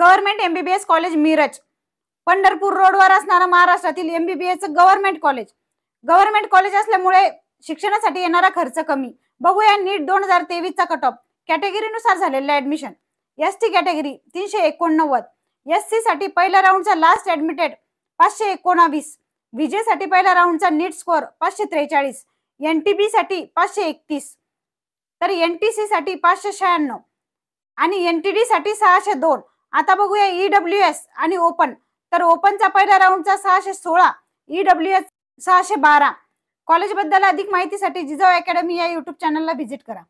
government MBBS college Miraj Pandharpur रोडवर असणारं महाराष्ट्रातील MBBS government college government college असल्यामुळे शिक्षणासाठी येणारा खर्च कमी बघूया नीट दोन हजार तेवीसचा कट ऑफ कॅटेगरीनुसार झालेलं ऍडमिशन एस टी कॅटेगरी तीनशे एकोणनव्वद एस सी साठी पहिल्या राऊंडचा लास्ट ऍडमिटेड पाचशे एकोणावीस विजेसाठी पहिल्या राऊंडचा नीट स्कोअर पाचशे त्रेचाळीस एन टी बी साठी पाचशे एकतीस तर एन टी सी साठी पाचशे शहाण्णव आणि एन टी डी साठी सहाशे दोन आता बघूया ईडब्ल्यू e एस आणि ओपन तर ओपनचा पहिल्या राऊंडचा सहाशे सोळा ईडब्ल्यू e एस सहाशे बारा कॉलेजबद्दल अधिक माहितीसाठी जिजाऊ अकॅडमी या यूट्यूब चॅनलला व्हिजिट करा